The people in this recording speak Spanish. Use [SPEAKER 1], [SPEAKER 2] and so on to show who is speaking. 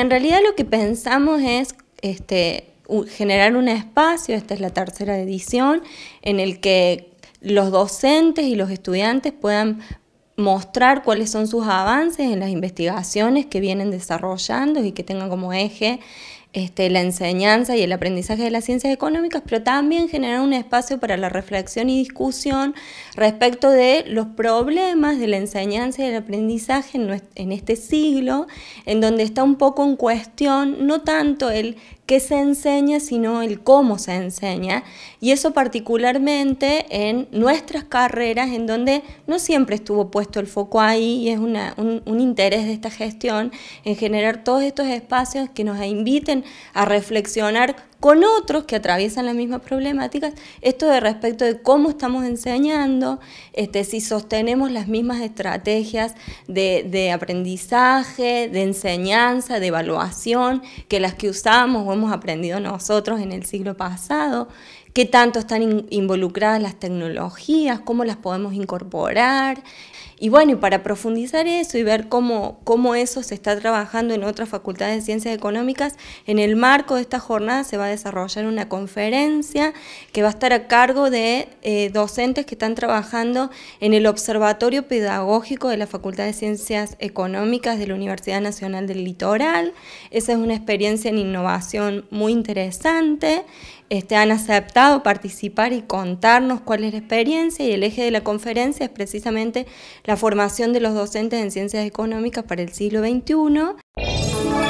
[SPEAKER 1] En realidad lo que pensamos es este, generar un espacio, esta es la tercera edición, en el que los docentes y los estudiantes puedan mostrar cuáles son sus avances en las investigaciones que vienen desarrollando y que tengan como eje este, la enseñanza y el aprendizaje de las ciencias económicas, pero también generar un espacio para la reflexión y discusión respecto de los problemas de la enseñanza y el aprendizaje en, este siglo, en donde está un poco en cuestión no tanto el qué se enseña, sino el cómo se enseña, y eso particularmente en nuestras carreras, en donde no siempre estuvo puesto el foco ahí, y es un, un interés de esta gestión en generar todos estos espacios que nos inviten a reflexionar con otros que atraviesan las mismas problemáticas, esto de respecto de cómo estamos enseñando, este, si sostenemos las mismas estrategias de, de aprendizaje, de enseñanza, de evaluación, que las que usamos o hemos aprendido nosotros en el siglo pasado, qué tanto están involucradas las tecnologías, cómo las podemos incorporar. Y bueno, y para profundizar eso y ver cómo, cómo eso se está trabajando en otras facultades de ciencias económicas, en el marco de esta jornada se va a desarrollar una conferencia que va a estar a cargo de eh, docentes que están trabajando en el Observatorio Pedagógico de la Facultad de Ciencias Económicas de la Universidad Nacional del Litoral. Esa es una experiencia en innovación muy interesante. Este, han aceptado participar y contarnos cuál es la experiencia y el eje de la conferencia es precisamente la formación de los docentes en ciencias económicas para el siglo XXI.